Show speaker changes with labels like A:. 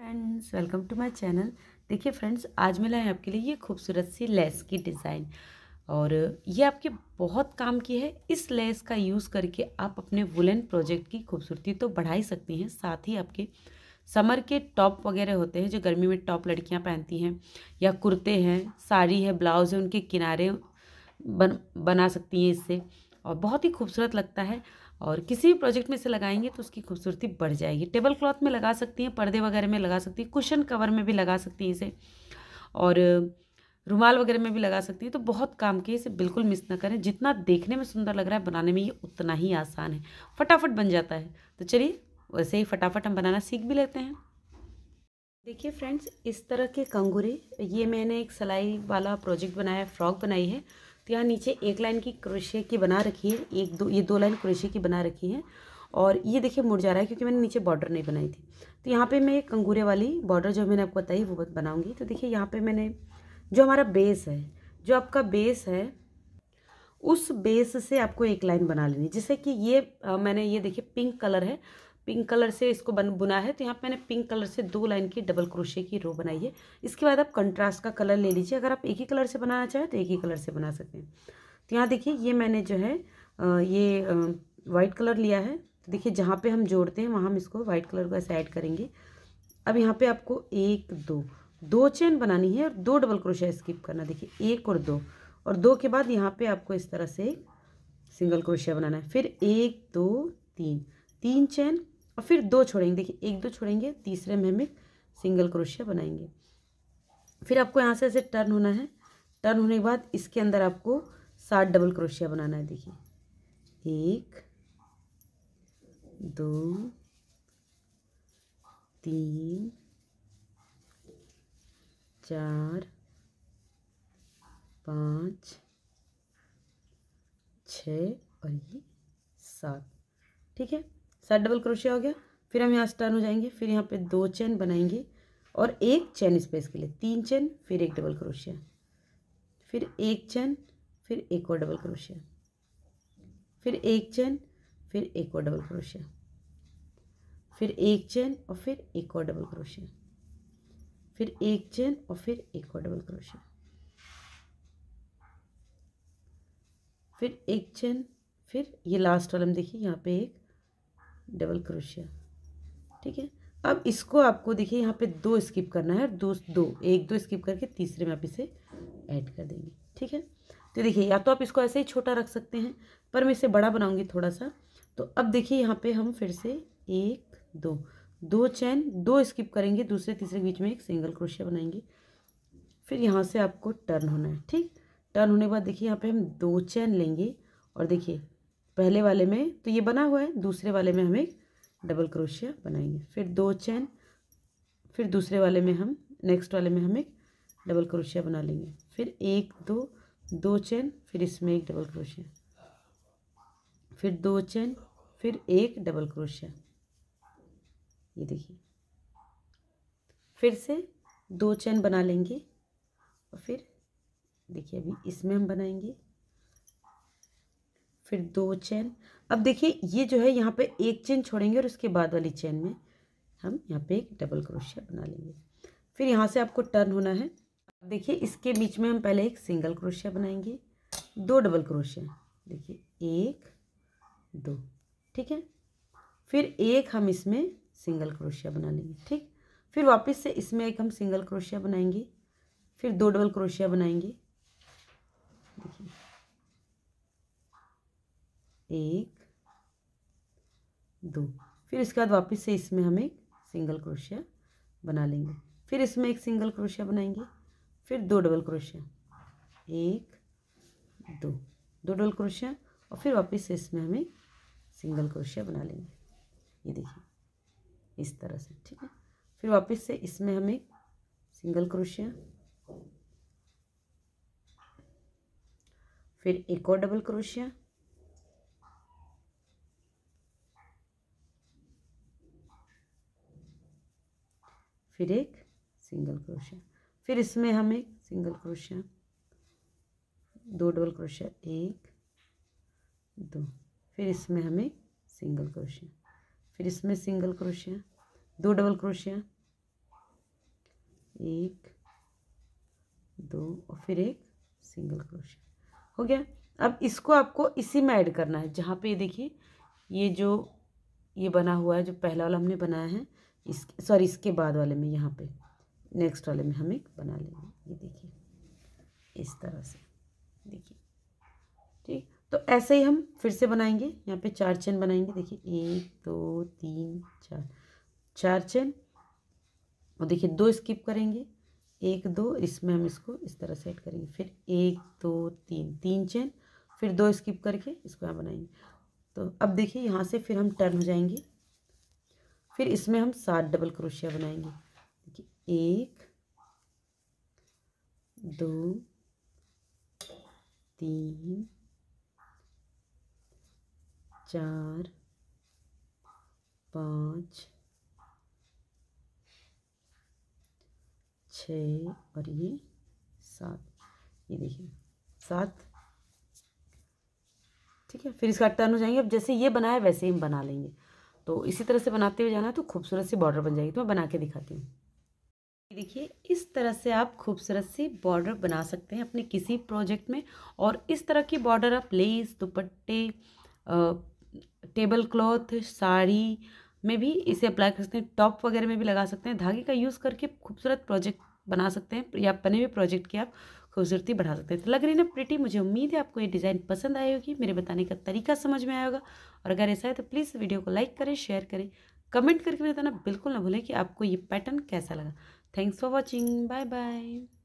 A: friends welcome to my channel देखिए friends आज मैं लाए आपके लिए ये खूबसूरत सी लेस की डिज़ाइन और ये आपके बहुत काम की है इस लेस का यूज़ करके आप अपने वुलन प्रोजेक्ट की खूबसूरती तो बढ़ा ही सकती हैं साथ ही आपके समर के टॉप वगैरह होते हैं जो गर्मी में टॉप लड़कियां पहनती हैं या कुर्ते हैं साड़ी है ब्लाउज है उनके किनारे बन बना सकती हैं इससे और बहुत ही खूबसूरत लगता है और किसी भी प्रोजेक्ट में इसे लगाएंगे तो उसकी खूबसूरती बढ़ जाएगी टेबल क्लॉथ में लगा सकती हैं पर्दे वगैरह में लगा सकती हैं कुशन कवर में भी लगा सकती हैं इसे और रुमाल वगैरह में भी लगा सकती हैं तो बहुत काम के इसे बिल्कुल मिस ना करें जितना देखने में सुंदर लग रहा है बनाने में ये उतना ही आसान है फटाफट बन जाता है तो चलिए वैसे ही फटाफट हम बनाना सीख भी लेते हैं देखिए फ्रेंड्स इस तरह के कंगूरे ये मैंने एक सिलाई वाला प्रोजेक्ट बनाया फ्रॉक बनाई है तो यहाँ नीचे एक लाइन की क्रोशे की बना रखी है एक दो ये दो लाइन क्रोशे की बना रखी है और ये देखिए मुड़ जा रहा है क्योंकि मैंने नीचे बॉर्डर नहीं बनाई थी तो यहाँ पे मैं कंगूरे वाली बॉर्डर जो मैंने आपको बताई वो बनाऊँगी तो देखिए यहाँ पे मैंने जो हमारा बेस है जो आपका बेस है उस बेस से आपको एक लाइन बना लेनी जैसे कि ये आ, मैंने ये देखिए पिंक कलर है पिंक कलर से इसको बन बुना है तो यहाँ पे मैंने पिंक कलर से दो लाइन की डबल क्रोशे की रो बनाई है इसके बाद आप कंट्रास्ट का कलर ले लीजिए अगर आप एक ही कलर से बनाना चाहें तो एक ही कलर से बना सकते हैं तो यहाँ देखिए ये मैंने जो है ये वाइट कलर लिया है तो देखिए जहाँ पर हम जोड़ते हैं वहाँ हम इसको वाइट कलर को ऐसे ऐड करेंगे अब यहाँ पर आपको एक दो दो चेन बनानी है और दो डबल क्रोशिया स्किप करना देखिए एक और दो और दो के बाद यहाँ पे आपको इस तरह से सिंगल क्रोशिया बनाना है फिर एक दो तीन तीन चेन और फिर दो छोड़ेंगे देखिए एक दो छोड़ेंगे तीसरे में हम एक सिंगल क्रोशिया बनाएंगे फिर आपको यहाँ से ऐसे टर्न होना है टर्न होने के बाद इसके अंदर आपको सात डबल क्रोशिया बनाना है देखिए एक दो तीन चार पाँच छ और ये सात ठीक है सात डबल क्रोशिया हो गया फिर हम यहाँ टर्न हो जाएंगे फिर यहाँ पे दो चैन बनाएंगे और एक चैन स्पेस के लिए तीन चैन फिर एक डबल क्रोशिया फिर एक चैन फिर एक और डबल क्रोशिया फिर एक चैन फिर एक और डबल क्रोशिया फिर एक चैन और फिर एक और डबल क्रोशिया फिर एक चैन और फिर एक और डबल क्रोशिया फिर एक चैन फिर ये लास्ट वाला हम देखिए यहाँ पे एक डबल क्रोशिया ठीक है अब इसको आपको देखिए यहाँ पे दो स्किप करना है और दो दो एक दो स्किप करके तीसरे में आप इसे ऐड कर देंगे ठीक है तो देखिए या तो आप इसको ऐसे ही छोटा रख सकते हैं पर मैं इसे बड़ा बनाऊंगी थोड़ा सा तो अब देखिए यहाँ पे हम फिर से एक दो दो चैन दो स्किप करेंगे दूसरे तीसरे बीच में एक सिंगल क्रोशिया बनाएंगे फिर यहाँ से आपको टर्न होना है ठीक टर्न होने के बाद देखिए यहाँ पे हम दो चैन लेंगे और देखिए पहले वाले में तो ये बना हुआ है दूसरे वाले में हम एक डबल क्रोशिया बनाएंगे फिर दो चैन फिर दूसरे वाले में हम नेक्स्ट वाले में हम एक डबल क्रोशिया बना लेंगे फिर एक दो दो चैन फिर इसमें एक डबल क्रोशिया फिर दो चैन फिर एक डबल क्रोशिया ये देखिए फिर से दो चैन बना लेंगे और फिर देखिए अभी इसमें हम बनाएंगे फिर दो चैन अब देखिए ये जो है यहाँ पे एक चेन छोड़ेंगे और उसके बाद वाली चेन में हम यहाँ पे एक डबल क्रोशिया बना लेंगे फिर यहाँ से आपको टर्न होना है देखिए इसके बीच में हम पहले एक सिंगल क्रोशिया बनाएंगे दो डबल क्रोशिया देखिए एक दो ठीक है फिर एक हम इसमें सिंगल क्रोशिया बना लेंगे ठीक फिर वापस से इसमें एक हम सिंगल क्रोशिया बनाएंगे फिर दो डबल क्रोशिया बनाएंगे देखिए एक दो फिर इसके बाद वापस से इसमें हम एक सिंगल क्रोशिया बना लेंगे फिर इसमें एक सिंगल क्रोशिया बनाएंगे फिर दो डबल क्रोशिया एक दो दो डबल क्रोशिया और फिर वापस से इसमें हम एक सिंगल क्रोशिया बना लेंगे ये देखिए इस तरह से ठीक है फिर वापस से इसमें हम एक सिंगल क्रोशिया फिर एक और डबल क्रोशिया फिर एक सिंगल क्रोशिया फिर इसमें हम एक सिंगल क्रोशिया दो डबल क्रोशिया एक दो फिर इसमें हम एक सिंगल क्रोशिया फिर इसमें सिंगल क्रोशिया दो डबल क्रोशिया एक दो और फिर एक सिंगल क्रोशिया हो गया अब इसको आपको इसी में ऐड करना है जहाँ पे देखिए ये जो ये बना हुआ है जो पहला वाला हमने बनाया है इस सॉरी इसके बाद वाले में यहाँ पे नेक्स्ट वाले में हम एक बना लेंगे ये देखिए इस तरह से देखिए ठीक तो ऐसे ही हम फिर से बनाएंगे यहाँ पे चार चेन बनाएंगे देखिए एक दो तीन चार चार चेन और देखिए दो स्किप करेंगे एक दो इसमें हम इसको इस तरह सेट करेंगे फिर एक दो तीन तीन चेन फिर दो स्किप करके इसको यहाँ बनाएंगे तो अब देखिए यहाँ से फिर हम टर्न हो जाएंगे फिर इसमें हम सात डबल क्रोशिया बनाएंगे देखिए एक दो तीन चार पाँच छ और ये सात ये देखिए सात ठीक है फिर इसका टर्न हो जाएंगे अब जैसे ये बनाया वैसे ही हम बना लेंगे तो इसी तरह से बनाते हुए जाना तो खूबसूरत सी बॉर्डर बन जाएगी तो मैं बना के दिखाती हूँ देखिए इस तरह से आप खूबसूरत सी बॉर्डर बना सकते हैं अपने किसी प्रोजेक्ट में और इस तरह की बॉर्डर आप लेस दुपट्टे टेबल क्लॉथ साड़ी में भी इसे अप्लाई कर सकते हैं टॉप वगैरह में भी लगा सकते हैं धागे का यूज़ करके खूबसूरत प्रोजेक्ट बना सकते हैं या बने हुए प्रोजेक्ट के आप खूबसूरती बढ़ा सकते हैं तो लग रही ना प्रिटी मुझे उम्मीद है आपको ये डिज़ाइन पसंद आई होगी मेरे बताने का तरीका समझ में आएगा और अगर ऐसा है तो प्लीज़ वीडियो को लाइक करें शेयर करें कमेंट करके बताना बिल्कुल ना भूलें कि आपको ये पैटर्न कैसा लगा thanks for watching bye bye